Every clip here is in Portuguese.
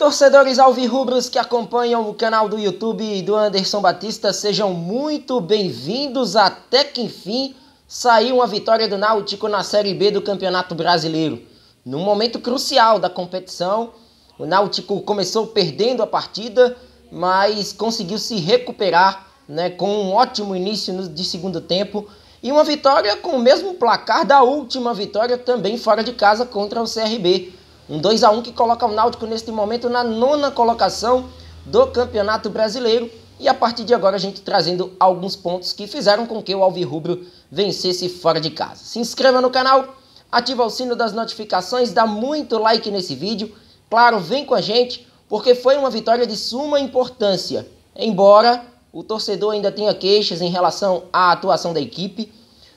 Torcedores alvirrubros que acompanham o canal do YouTube do Anderson Batista, sejam muito bem-vindos. Até que enfim saiu uma vitória do Náutico na Série B do Campeonato Brasileiro. Num momento crucial da competição, o Náutico começou perdendo a partida, mas conseguiu se recuperar né, com um ótimo início de segundo tempo e uma vitória com o mesmo placar da última vitória também fora de casa contra o CRB. Um 2 a 1 que coloca o Náutico neste momento na nona colocação do Campeonato Brasileiro. E a partir de agora a gente trazendo alguns pontos que fizeram com que o Alvirrubro vencesse fora de casa. Se inscreva no canal, ativa o sino das notificações, dá muito like nesse vídeo. Claro, vem com a gente, porque foi uma vitória de suma importância. Embora o torcedor ainda tenha queixas em relação à atuação da equipe,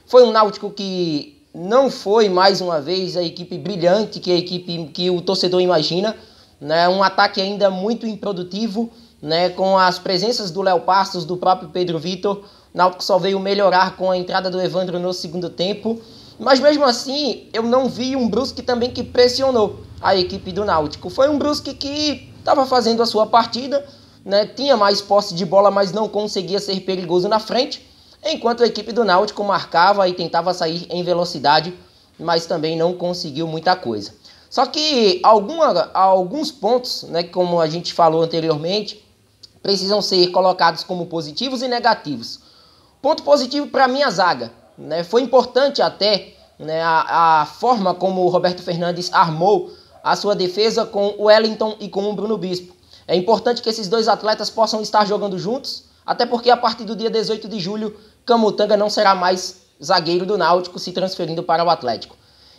foi um Náutico que não foi mais uma vez a equipe brilhante que a equipe que o torcedor imagina, né? Um ataque ainda muito improdutivo, né? Com as presenças do Léo Passos, do próprio Pedro Vitor, Náutico só veio melhorar com a entrada do Evandro no segundo tempo. Mas mesmo assim, eu não vi um Brusque também que pressionou a equipe do Náutico. Foi um Brusque que estava fazendo a sua partida, né? Tinha mais posse de bola, mas não conseguia ser perigoso na frente enquanto a equipe do Náutico marcava e tentava sair em velocidade, mas também não conseguiu muita coisa. Só que alguma, alguns pontos, né, como a gente falou anteriormente, precisam ser colocados como positivos e negativos. Ponto positivo para a minha zaga. Né, foi importante até né, a, a forma como o Roberto Fernandes armou a sua defesa com o Wellington e com o Bruno Bispo. É importante que esses dois atletas possam estar jogando juntos até porque a partir do dia 18 de julho, Camutanga não será mais zagueiro do Náutico, se transferindo para o Atlético.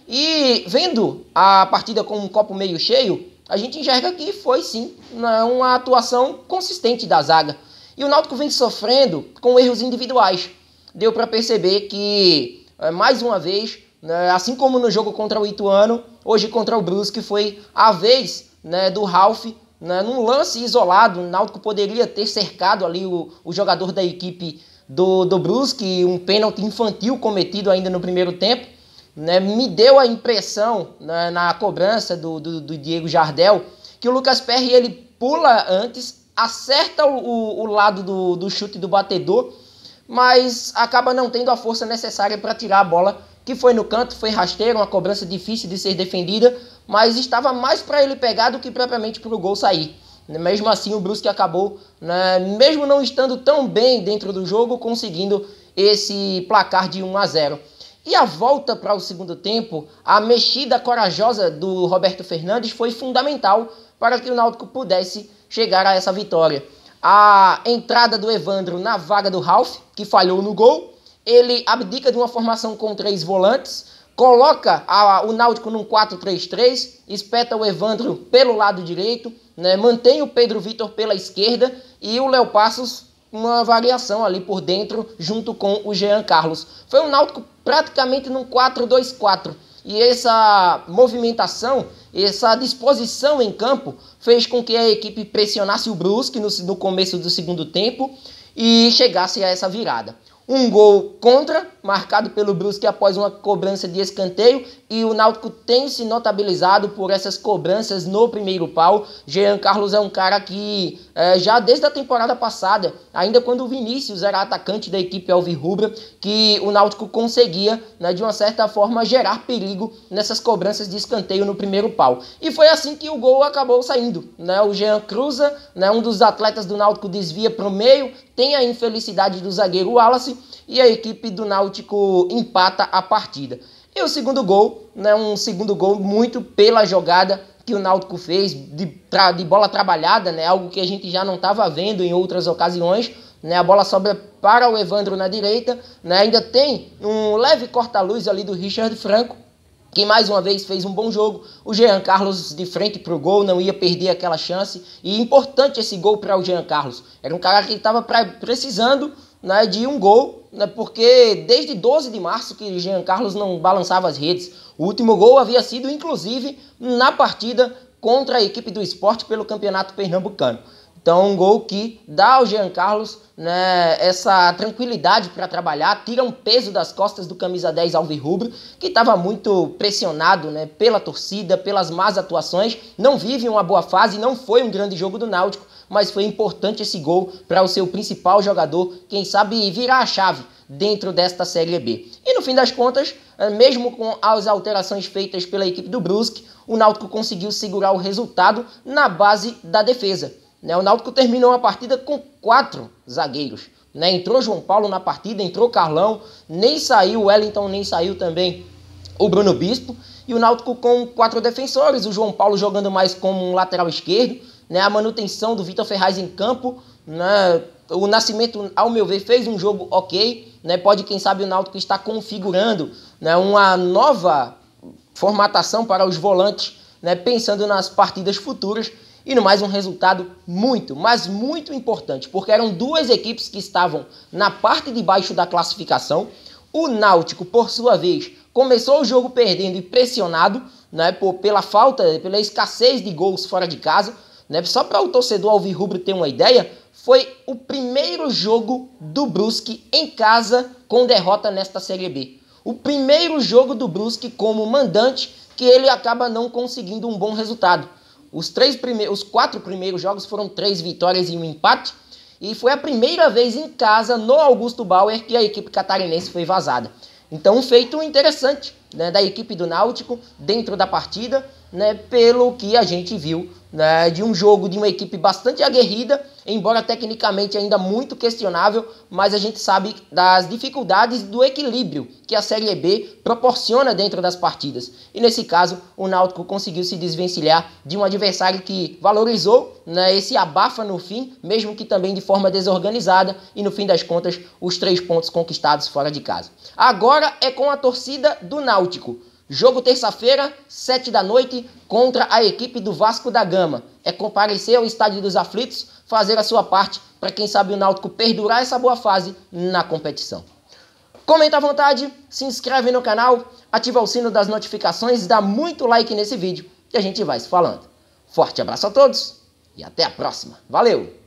E vendo a partida com um copo meio cheio, a gente enxerga que foi sim uma atuação consistente da zaga. E o Náutico vem sofrendo com erros individuais. Deu para perceber que, eh, mais uma vez, né, assim como no jogo contra o Ituano, hoje contra o Brusque foi a vez né, do Ralph né? Num lance isolado, o Náutico poderia ter cercado ali o, o jogador da equipe do, do Brusque, um pênalti infantil cometido ainda no primeiro tempo. Né? Me deu a impressão, né, na cobrança do, do, do, Diego Jardel, que o Lucas Perry ele pula antes, acerta o, o lado do, do chute do batedor, mas acaba não tendo a força necessária para tirar a bola que foi no canto, foi rasteiro, uma cobrança difícil de ser defendida, mas estava mais para ele pegar do que propriamente para o gol sair. Mesmo assim, o Brusque acabou, né, mesmo não estando tão bem dentro do jogo, conseguindo esse placar de 1 a 0. E a volta para o segundo tempo, a mexida corajosa do Roberto Fernandes foi fundamental para que o Náutico pudesse chegar a essa vitória. A entrada do Evandro na vaga do Ralph, que falhou no gol, ele abdica de uma formação com três volantes, coloca a, o Náutico num 4-3-3, espeta o Evandro pelo lado direito, né, mantém o Pedro Vitor pela esquerda e o Léo Passos uma variação ali por dentro junto com o Jean Carlos. Foi um Náutico praticamente num 4-2-4. E essa movimentação, essa disposição em campo, fez com que a equipe pressionasse o Brusque no, no começo do segundo tempo e chegasse a essa virada. Um gol contra, marcado pelo Brusque após uma cobrança de escanteio, e o Náutico tem se notabilizado por essas cobranças no primeiro pau. Jean Carlos é um cara que é, já desde a temporada passada, ainda quando o Vinícius era atacante da equipe Alvirrubra, que o Náutico conseguia, né, de uma certa forma, gerar perigo nessas cobranças de escanteio no primeiro pau. E foi assim que o gol acabou saindo. Né? O Jean cruza, né, um dos atletas do Náutico desvia para o meio, tem a infelicidade do zagueiro Wallace e a equipe do Náutico empata a partida. E o segundo gol, né, um segundo gol muito pela jogada que o Náutico fez de, tra de bola trabalhada, né, algo que a gente já não estava vendo em outras ocasiões. Né, a bola sobra para o Evandro na direita, né, ainda tem um leve corta-luz ali do Richard Franco, que mais uma vez fez um bom jogo. O Jean Carlos de frente para o gol, não ia perder aquela chance. E importante esse gol para o Jean Carlos. Era um cara que estava precisando né, de um gol, né, porque desde 12 de março que Jean Carlos não balançava as redes. O último gol havia sido, inclusive, na partida contra a equipe do esporte pelo Campeonato Pernambucano. Então, um gol que dá ao Jean Carlos né, essa tranquilidade para trabalhar, tira um peso das costas do camisa 10 Rubro, que estava muito pressionado né, pela torcida, pelas más atuações, não vive uma boa fase, não foi um grande jogo do Náutico, mas foi importante esse gol para o seu principal jogador, quem sabe virar a chave dentro desta Série B. E no fim das contas, eh, mesmo com as alterações feitas pela equipe do Brusque, o Náutico conseguiu segurar o resultado na base da defesa. Né? O Náutico terminou a partida com quatro zagueiros. Né? Entrou João Paulo na partida, entrou Carlão, nem saiu o Wellington, nem saiu também o Bruno Bispo. E o Náutico com quatro defensores, o João Paulo jogando mais como um lateral esquerdo, né? a manutenção do Vitor Ferraz em campo. Né? O Nascimento, ao meu ver, fez um jogo ok. Né? Pode, quem sabe, o Náutico está configurando né? uma nova formatação para os volantes, né? pensando nas partidas futuras. E no mais um resultado muito, mas muito importante, porque eram duas equipes que estavam na parte de baixo da classificação. O Náutico, por sua vez, começou o jogo perdendo e pressionado, né, por, pela falta, pela escassez de gols fora de casa, né? Só para o torcedor alvirrubro ter uma ideia, foi o primeiro jogo do Brusque em casa com derrota nesta Série B. O primeiro jogo do Brusque como mandante que ele acaba não conseguindo um bom resultado. Os, três primeiros, os quatro primeiros jogos foram três vitórias e um empate. E foi a primeira vez em casa, no Augusto Bauer, que a equipe catarinense foi vazada. Então, um feito interessante né, da equipe do Náutico dentro da partida, né, pelo que a gente viu né, de um jogo de uma equipe bastante aguerrida embora tecnicamente ainda muito questionável, mas a gente sabe das dificuldades do equilíbrio que a Série B proporciona dentro das partidas. E nesse caso, o Náutico conseguiu se desvencilhar de um adversário que valorizou né, esse abafa no fim, mesmo que também de forma desorganizada, e no fim das contas, os três pontos conquistados fora de casa. Agora é com a torcida do Náutico. Jogo terça-feira, 7 da noite, contra a equipe do Vasco da Gama. É comparecer ao Estádio dos Aflitos, fazer a sua parte para quem sabe o Náutico perdurar essa boa fase na competição. Comenta à vontade, se inscreve no canal, ativa o sino das notificações, dá muito like nesse vídeo e a gente vai se falando. Forte abraço a todos e até a próxima. Valeu!